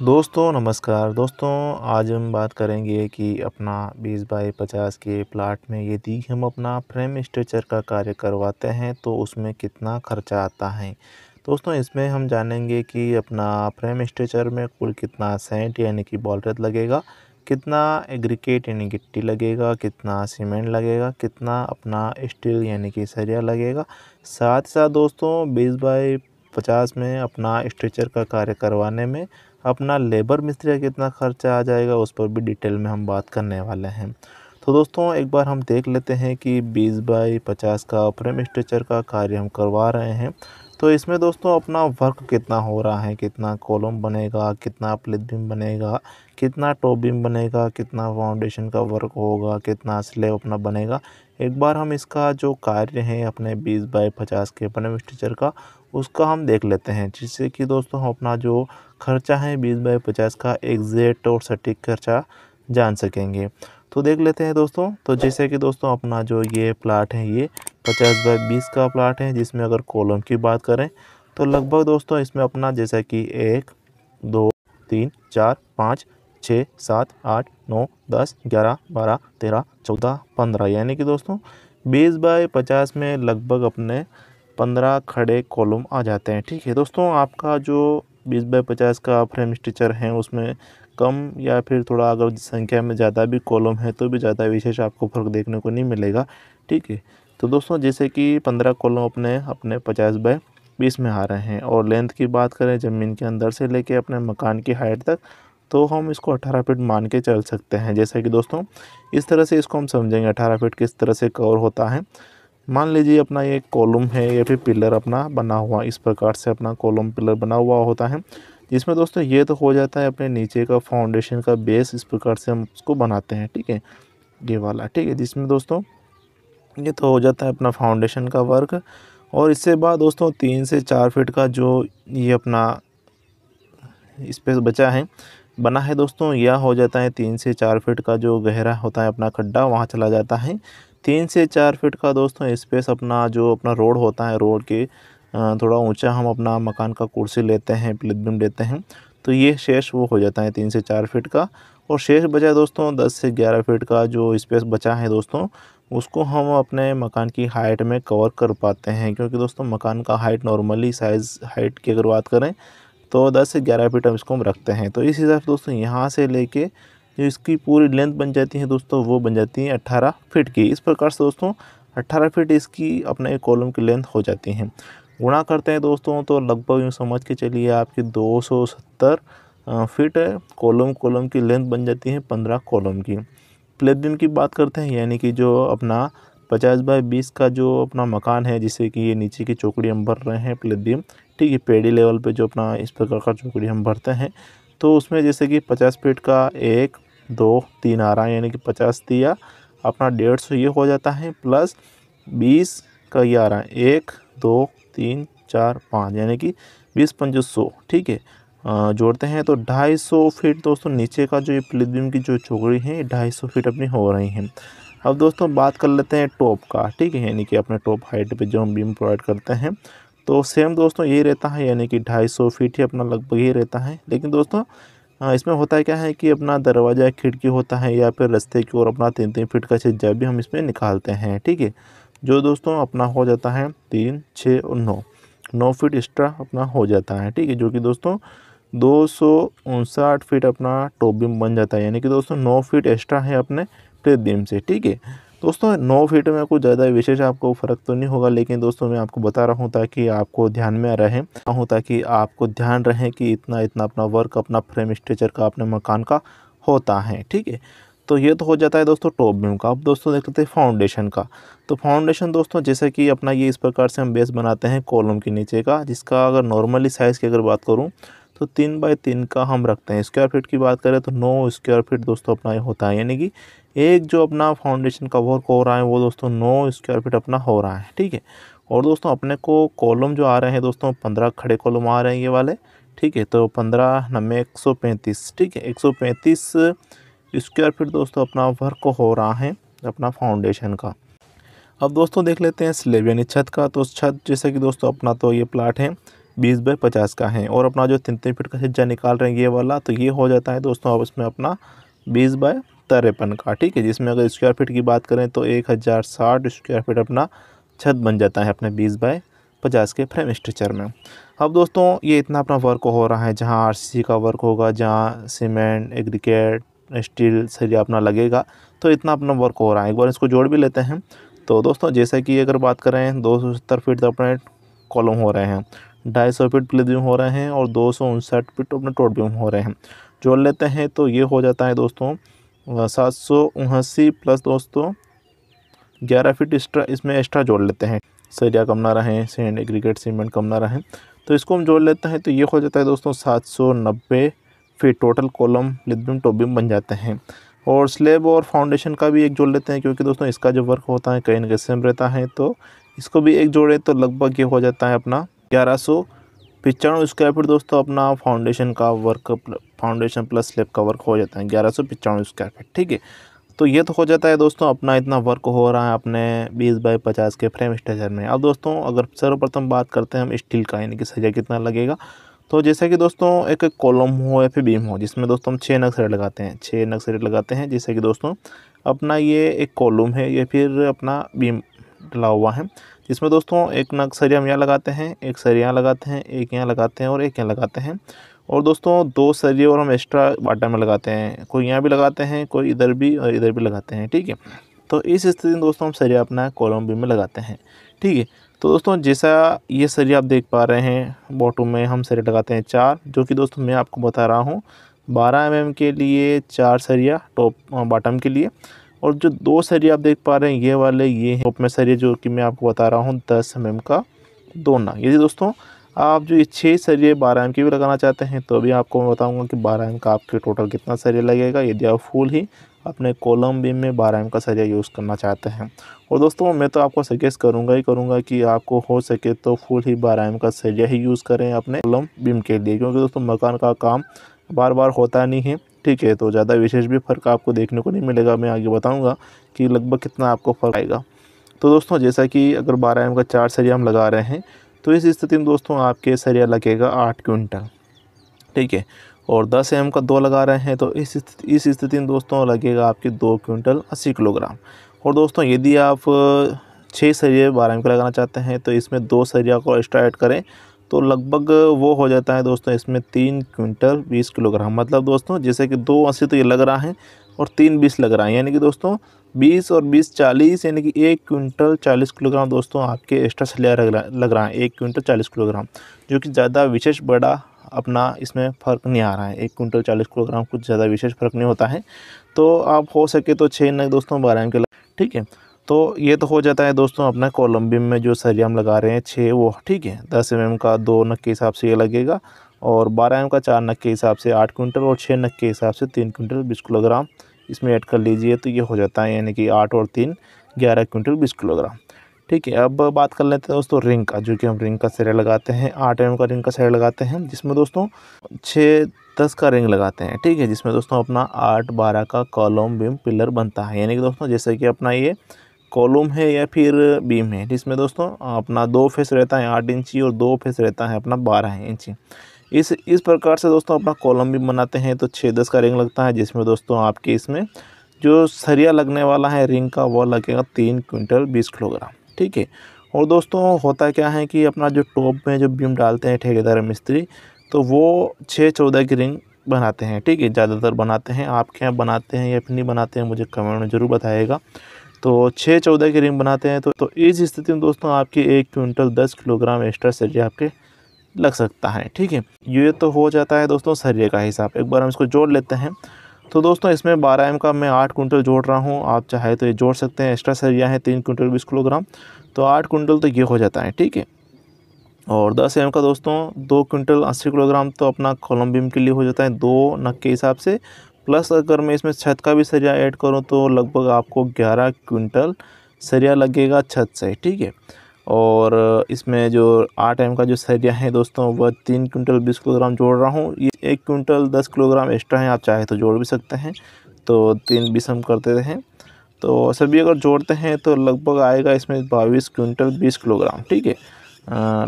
दोस्तों नमस्कार दोस्तों आज हम बात करेंगे कि अपना 20 बाई 50 के प्लाट में यदि हम अपना फ्रेम स्ट्रेचर का कार्य करवाते हैं तो उसमें कितना खर्चा आता है दोस्तों इसमें हम जानेंगे कि अपना फ्रेम स्ट्रेचर में कुल कितना सेंट यानी कि बॉलरेत लगेगा कितना एग्रीकेट यानी गिट्टी लगेगा कितना सीमेंट लगेगा कितना अपना स्टील यानी कि सरिया लगेगा साथ ही साथ दोस्तों बीस बाई पचास में अपना स्ट्रेचर का कार्य करवाने में अपना लेबर मिस्त्री का कितना खर्चा आ जाएगा उस पर भी डिटेल में हम बात करने वाले हैं तो दोस्तों एक बार हम देख लेते हैं कि 20 बाई 50 का फ्रेम स्ट्रेचर का कार्य हम करवा रहे हैं तो इसमें दोस्तों अपना वर्क कितना हो रहा है कितना कॉलम बनेगा कितना प्लेट बीम बनेगा कितना टॉप बीम बनेगा कितना फाउंडेशन का वर्क होगा कितना स्लेब अपना बनेगा एक बार हम इसका जो कार्य है अपने 20 बाय 50 के अपने स्ट्रेचर का उसका हम देख लेते हैं जिससे कि दोस्तों हम अपना जो खर्चा है बीस बाई पचास का एग्जैक्ट और सटीक खर्चा जान सकेंगे तो देख लेते हैं दोस्तों तो जैसे कि दोस्तों अपना जो ये प्लाट है ये पचास बाई बीस का प्लाट है जिसमें अगर कॉलम की बात करें तो लगभग दोस्तों इसमें अपना जैसा कि एक दो तीन चार पाँच छः सात आठ नौ दस ग्यारह बारह तेरह चौदह पंद्रह यानी कि दोस्तों बीस बाई पचास में लगभग अपने पंद्रह खड़े कॉलम आ जाते हैं ठीक है दोस्तों आपका जो बीस बाई पचास का फ्रेम स्टिचर है उसमें कम या फिर थोड़ा अगर संख्या में ज़्यादा भी कॉलम है तो भी ज़्यादा विशेष आपको फ़र्क देखने को नहीं मिलेगा ठीक है तो दोस्तों जैसे कि पंद्रह कॉलम अपने अपने पचास बाय बीस में आ रहे हैं और लेंथ की बात करें ज़मीन के अंदर से लेके अपने मकान की हाइट तक तो हम इसको अट्ठारह फिट मान के चल सकते हैं जैसे कि दोस्तों इस तरह से इसको हम समझेंगे अठारह फिट किस तरह से कवर होता है मान लीजिए अपना ये कॉलम है या फिर पिलर अपना बना हुआ इस प्रकार से अपना कॉलम पिलर बना हुआ होता है जिसमें दोस्तों ये तो हो जाता है अपने नीचे का फाउंडेशन का बेस इस प्रकार से हम उसको बनाते हैं ठीक है ये वाला ठीक है जिसमें दोस्तों ये तो हो जाता है अपना फाउंडेशन का वर्क और इससे बाद दोस्तों तीन से चार फीट का जो ये अपना स्पेस बचा है बना है दोस्तों यह हो जाता है तीन से चार फीट का जो गहरा होता है अपना खड्डा वहाँ चला जाता है तीन से चार फीट का दोस्तों स्पेस अपना जो अपना रोड होता है रोड के थोड़ा ऊंचा हम अपना मकान का कुर्सी लेते हैं प्लिथ बिम लेते हैं तो ये शेष वो हो जाता है तीन से चार फीट का और शेष बचा दोस्तों दस से ग्यारह फीट का जो स्पेस बचा है दोस्तों उसको हम अपने मकान की हाइट में कवर कर पाते हैं क्योंकि दोस्तों मकान का हाइट नॉर्मली साइज़ हाइट की अगर बात करें तो दस से ग्यारह फीट हम इसको हम रखते हैं तो इस हिसाब से दोस्तों यहाँ से लेके जो इसकी पूरी लेंथ बन जाती है दोस्तों वो बन जाती है अट्ठारह फीट की इस प्रकार से दोस्तों अट्ठारह फीट इसकी अपने एक कॉलम की लेंथ हो जाती है गुणा करते हैं दोस्तों तो लगभग यूँ समझ के चलिए आपकी दो सौ सत्तर फिट कॉलम कॉलम की लेंथ बन जाती है पंद्रह कॉलम की प्लेबियम की बात करते हैं यानी कि जो अपना पचास बाई बीस का जो अपना मकान है जिसे कि ये नीचे की चौकड़ी हम भर रहे हैं प्लेबियम ठीक है पेड़ी लेवल पे जो अपना इस प्रकार का चौकड़ी हम भरते हैं तो उसमें जैसे कि पचास फीट का एक दो तीन आ रहा है यानी कि पचास दिया अपना डेढ़ सौ ये हो जाता है प्लस बीस का ये आ रहा है एक दो तीन चार पाँच यानी कि बीस पंच सौ ठीक है जोड़ते हैं तो ढाई सौ फीट दोस्तों नीचे का जो ये प्लिबियम की जो चौकड़ी है ढाई सौ फीट अपनी हो रही हैं अब दोस्तों बात कर लेते हैं टॉप का ठीक है यानी कि अपने टॉप हाइट पे जो हम बीम प्रोवाइड करते हैं तो सेम दोस्तों यही रहता है यानी कि ढाई सौ फीट ही अपना लगभग ही रहता है लेकिन दोस्तों इसमें होता है क्या है कि अपना दरवाज़ा खिड़की होता है या फिर रस्ते की ओर अपना तीन तीन फीट का छज्जा भी हम इसमें निकालते हैं ठीक है जो दोस्तों अपना हो जाता है तीन छः और नौ नौ फीट एक्स्ट्रा अपना हो जाता है ठीक है जो कि दोस्तों दो सौ फीट अपना टॉप बन जाता है यानी कि दोस्तों नौ फीट एक्स्ट्रा है अपने प्लेट से ठीक है दोस्तों नौ फीट में कोई ज़्यादा विशेष आपको फ़र्क तो नहीं होगा लेकिन दोस्तों मैं आपको बता रहा हूँ ताकि आपको ध्यान में रहे हूँ ताकि आपको ध्यान रहे कि इतना इतना अपना वर्क अपना फ्रेम स्ट्रेचर का अपने मकान का होता है ठीक है तो ये तो हो जाता है दोस्तों टॉप बीम का अब दोस्तों देख लेते हैं फाउंडेशन का तो फाउंडेशन दोस्तों जैसे कि अपना ये इस प्रकार से हम बेस बनाते हैं कॉलम के नीचे का जिसका अगर नॉर्मली साइज़ की अगर बात करूँ तो तीन बाय तीन का हम रखते हैं स्क्वायर फीट की बात करें तो नौ स्क्वायर फीट दोस्तों अपना होता है यानी कि एक जो अपना फाउंडेशन का वर्क हो रहा है वो दोस्तों नौ स्क्वायर फीट अपना हो रहा है ठीक है और दोस्तों अपने को कॉलम जो आ रहे हैं दोस्तों पंद्रह खड़े कॉलम आ रहे हैं ये वाले ठीक है तो पंद्रह नब्बे एक सौ पैंतीस ठीक है एक सौ पैंतीस स्क्वायर फीट दोस्तों अपना वर्क हो रहा है अपना फाउंडेशन का अब दोस्तों देख लेते हैं स्लेब यानी छत का तो छत जैसे कि दोस्तों अपना तो ये प्लाट है बीस बाई पचास का है और अपना जो तीन तीन फीट का सज्जा निकाल रहे हैं ये वाला तो ये हो जाता है दोस्तों अब इसमें अपना बीस बाय तिरपन का ठीक है जिसमें अगर स्क्वायर फिट की बात करें तो एक हज़ार साठ स्क्वायर फिट अपना छत बन जाता है अपने बीस बाय पचास के फ्रेम स्ट्रक्चर में अब दोस्तों ये इतना अपना वर्क हो रहा है जहाँ सी का वर्क होगा जहाँ सीमेंट एग्रीकेट स्टील सरिया अपना लगेगा तो इतना अपना वर्क हो रहा है एक बार इसको जोड़ भी लेते हैं तो दोस्तों जैसा कि अगर बात करें दो सौ सत्तर तो अपने कॉलम हो रहे हैं ढाई सौ फिट प्लेट हो रहे हैं और दो सौ उनसठ फिट अपने टोट हो रहे हैं जोड़ लेते हैं तो ये हो जाता है दोस्तों सात सौ उनहसी प्लस दोस्तों ग्यारह फिट एक्स्ट्रा इसमें एक्स्ट्रा जोड़ लेते हैं सरिया कम ना रहें सेंड एग्रीगेट सीमेंट कम ना रहें तो इसको हम जोड़ लेते हैं तो ये हो जाता है दोस्तों सात सौ नब्बे फिट टोटल कॉलम लिथबिम टोबिम बन जाते हैं और स्लेब और फाउंडेशन का भी एक जोड़ लेते हैं क्योंकि दोस्तों इसका जो वर्क होता है कहीं ना कहीं सेम रहता है तो इसको भी एक जोड़े तो लगभग ये हो जाता है अपना ग्यारह सौ पिचानवे स्क्वायर फीट दोस्तों अपना फाउंडेशन का वर्क फाउंडेशन प्लस स्लेब का वर्क हो जाता है ग्यारह सौ पिचानवे स्क्वायर फीट ठीक है तो ये तो हो जाता है दोस्तों अपना इतना वर्क हो रहा है अपने बीस बाई पचास के फ्रेम स्ट्रक्चर में अब दोस्तों अगर सर्वप्रथम बात करते हैं हम स्टील का यानी कि सजा कितना लगेगा तो जैसा कि दोस्तों एक कॉलम हो या फिर बीम हो जिसमें दोस्तों हम छः रेट लगाते हैं छः रेट लगाते हैं जैसे कि दोस्तों अपना ये एक कॉलम है या फिर अपना बीम डला हुआ है इसमें दोस्तों एक नग सरिया हम यहाँ लगाते हैं एक सर यहाँ लगाते हैं एक यहाँ लगाते हैं और एक यहाँ लगाते हैं और दोस्तों दो सरिये और हम एक्स्ट्रा बाटा में लगाते हैं कोई यहाँ भी लगाते हैं कोई इधर भी और इधर भी लगाते हैं ठीक है तो इस स्थिति में दोस्तों हम सरिया अपना कॉलम बी में लगाते हैं ठीक है तो दोस्तों जैसा ये सरिया आप देख पा रहे हैं बॉटम में हम सरिया लगाते हैं चार जो कि दोस्तों मैं आपको बता रहा हूँ बारह एम mm के लिए चार सरिया टॉप बॉटम के लिए और जो दो सरिये आप देख पा रहे हैं ये वाले ये हैं में सरिये जो कि मैं आपको बता रहा हूँ दस एम का दोना यदि दोस्तों आप जो ये छः सरिये बारह एम के भी लगाना चाहते हैं तो भी आपको मैं बताऊँगा कि बारह एम का आपके टोटल कितना सरिया लगेगा यदि आप फुल ही अपने कोलम बीम में बारह एम का सरिया यूज़ करना चाहते हैं और दोस्तों मैं तो आपको सजेस्ट करूंगा ही करूंगा कि आपको हो सके तो फुल ही बारह एम का सरिया ही यूज़ करें अपने कोलम बीम के लिए क्योंकि दोस्तों मकान का काम बार बार होता नहीं है ठीक है तो ज़्यादा विशेष भी फ़र्क आपको देखने को नहीं मिलेगा मैं आगे बताऊँगा कि लगभग कितना आपको फ़र्क आएगा तो दोस्तों जैसा कि अगर बारह एम का चार सरिया हम लगा रहे हैं तो इस स्थिति में दोस्तों आपके सरिया लगेगा आठ क्विंटल ठीक है और दस एम का दो लगा रहे हैं तो इस इस स्थिति में दोस्तों लगेगा आपके दो क्विंटल अस्सी किलोग्राम और दोस्तों यदि आप छः सरिये बारह एम का लगाना चाहते हैं तो इसमें दो सरिया को एक्स्ट्रा ऐड करें तो लगभग वो हो जाता है दोस्तों इसमें तीन क्विंटल बीस किलोग्राम मतलब दोस्तों जैसे कि दो अस्सी तो ये लग रहा है और तीन बीस लग रहा है यानी कि दोस्तों बीस और बीस चालीस यानी कि एक क्विंटल चालीस किलोग्राम दोस्तों आपके एक्स्ट्रा सलिया लग रहा है एक क्विंटल चालीस किलोग्राम जो कि ज़्यादा विशेष बड़ा अपना इसमें फ़र्क नहीं आ रहा है एक क्विंटल चालीस किलोग्राम कुछ ज़्यादा विशेष फ़र्क नहीं होता है तो आप हो सके तो छः नग दोस्तों बारह के ठीक है तो ये तो हो जाता है दोस्तों अपना कोलम्बियम में जो सरिया हम लगा रहे हैं छः वो ठीक है दस एम का दो नक के हिसाब से ये लगेगा और बारह एम का चार नक के हिसाब से आठ क्विंटल और छः नक के हिसाब से तीन क्विंटल बीस किलोग्राम इसमें ऐड कर लीजिए तो ये हो जाता है यानी कि आठ और तीन ग्यारह क्विंटल बीस किलोग्राम ठीक है अब बात कर लेते हैं दोस्तों रिंग का जो कि हम रिंग का सरिया लगाते हैं आठ एम का रिंग का सरिया लगाते हैं जिसमें दोस्तों छः दस का रिंग लगाते हैं ठीक है जिसमें दोस्तों अपना आठ बारह का कॉलम बिम पिलर बनता है यानी कि दोस्तों जैसे कि अपना ये कॉलम है या फिर बीम है जिसमें दोस्तों अपना दो फेस रहता है आठ इंची और दो फेस रहता है अपना बारह इंची इस इस प्रकार से दोस्तों अपना कॉलम भी बनाते हैं तो छः दस का रिंग लगता है जिसमें दोस्तों आपके इसमें जो सरिया लगने वाला है रिंग का वह लगेगा तीन क्विंटल बीस किलोग्राम ठीक है और दोस्तों होता क्या है कि अपना जो टॉप में जो बीम डालते हैं ठेकेदार मिस्त्री तो वो छः चौदह की रिंग बनाते हैं ठीक है ज़्यादातर बनाते हैं आपके यहाँ बनाते हैं या फिर नहीं बनाते हैं मुझे कमेंट में ज़रूर बताएगा तो छः चौदह की रिंग बनाते हैं तो तो इस स्थिति में दोस्तों आपके एक क्विंटल दस किलोग्राम एक्स्ट्रा सरिया आपके लग सकता है ठीक है ये तो हो जाता है दोस्तों सरिये का हिसाब एक बार हम इसको जोड़ लेते हैं तो दोस्तों इसमें बारह एम का मैं आठ कुंटल जोड़ रहा हूँ आप चाहे तो ये जोड़ सकते हैं एक्स्ट्रा सरिया है तीन कुंटल बीस किलोग्राम तो आठ कुंटल तो ये हो जाता है ठीक है और दस एम का दोस्तों दो कुंटल अस्सी किलोग्राम तो अपना कोलम्बियम के लिए हो जाता है दो नग के हिसाब से प्लस अगर मैं इसमें छत का भी सरिया ऐड करूँ तो लगभग आपको ग्यारह क्विंटल सरिया लगेगा छत से ठीक है और इसमें जो आठ एम का जो सरिया है दोस्तों वह तीन क्विंटल बीस किलोग्राम जोड़ रहा हूँ ये एक क्विंटल दस किलोग्राम एक्स्ट्रा है आप चाहे तो जोड़ भी सकते हैं तो तीन बीस हम करते हैं तो सभी अगर जोड़ते हैं तो लगभग आएगा इसमें बाईस क्विंटल बीस किलोग्राम ठीक है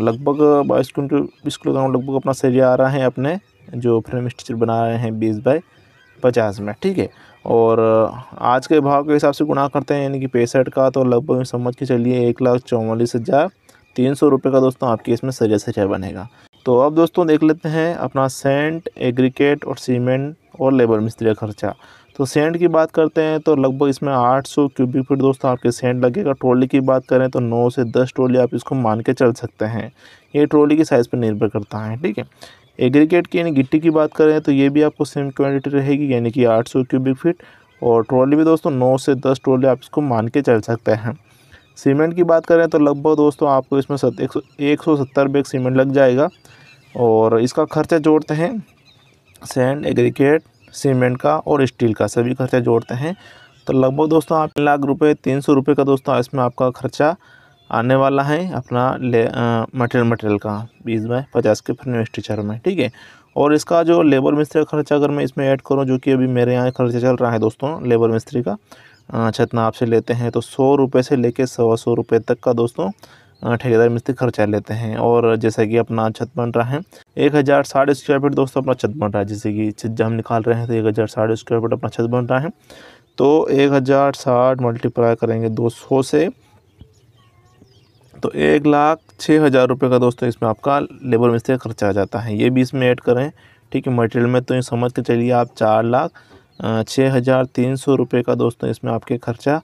लगभग बाईस क्विंटल बीस किलोग्राम लगभग अपना सरिया आ रहा है अपने जो फ्रेम स्टिचर बना रहे हैं बीस बाई पचास में ठीक है और आज के भाव के हिसाब से गुणा करते हैं यानी कि पैंसठ का तो लगभग समझ के चलिए एक लाख चौवालीस हज़ार तीन सौ रुपये का दोस्तों आपकी इसमें सजा सजा बनेगा तो अब दोस्तों देख लेते हैं अपना सेंट एग्रीकेट और सीमेंट और लेबर मिस्त्री का खर्चा तो सेंट की बात करते हैं तो लगभग इसमें 800 क्यूबिक फीट दोस्तों आपके सेंट लगेगा ट्रॉली की बात करें तो 9 से 10 ट्रॉली आप इसको मान के चल सकते हैं ये ट्रॉली की साइज़ पर निर्भर करता है ठीक है एग्रीगेट की यानी गिट्टी की बात करें तो ये भी आपको सेम क्वान्टिटी रहेगी यानी कि सौ क्यूबिक फिट और ट्रॉली भी दोस्तों नौ से दस ट्रॉली आप इसको मान के चल सकते हैं सीमेंट की बात करें तो लगभग दोस्तों आपको इसमें सत एक सौ एक सौ सत्तर बैग सीमेंट लग जाएगा और इसका खर्चा जोड़ते हैं सैंड एग्रीगेट सीमेंट का और स्टील का सभी खर्चा जोड़ते हैं तो लगभग दोस्तों आप लाख रुपये तीन सौ रुपये का दोस्तों इसमें आपका खर्चा आने वाला है अपना ले मटेरियल मटेरियल का बीस बाय पचास के फिर स्टीचर में ठीक है और इसका जो लेबर मिस्त्री का खर्चा अगर मैं इसमें ऐड करूँ जो कि अभी मेरे यहाँ खर्चा चल रहा है दोस्तों लेबर मिस्त्री का छतना आपसे लेते हैं तो सौ रुपये से लेके सवा सौ रुपये तक का दोस्तों ठेकेदार मिस्त्री खर्चा लेते हैं और जैसा कि अपना छत बन रहा है एक हज़ार साढ़े स्क्वायर फीट दोस्तों अपना छत बन रहा है जैसे कि छत हम निकाल रहे हैं तो एक हज़ार साढ़े स्क्वायर फीट अपना छत बन रहा है तो एक हज़ार साठ मल्टीप्लाई करेंगे दो सौ से तो एक लाख छः हज़ार रुपये का दोस्तों इसमें आपका लेबर मिस्त्री का खर्चा आ जाता है ये भी इसमें ऐड करें ठीक है मटेरियल में तो ये समझ के चलिए आप चार लाख छः हज़ार तीन सौ रुपये का दोस्तों इसमें आपके खर्चा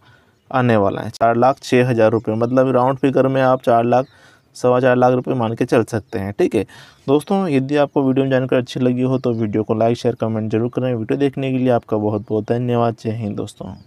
आने वाला है चार लाख छः हज़ार रुपये मतलब राउंड फिगर में आप चार लाख सवा चार लाख रुपये मान के चल सकते हैं ठीक है दोस्तों यदि आपको वीडियो में जानकर अच्छी लगी हो तो वीडियो को लाइक शेयर कमेंट जरूर करें वीडियो देखने के लिए आपका बहुत बहुत धन्यवाद जय हिंद दोस्तों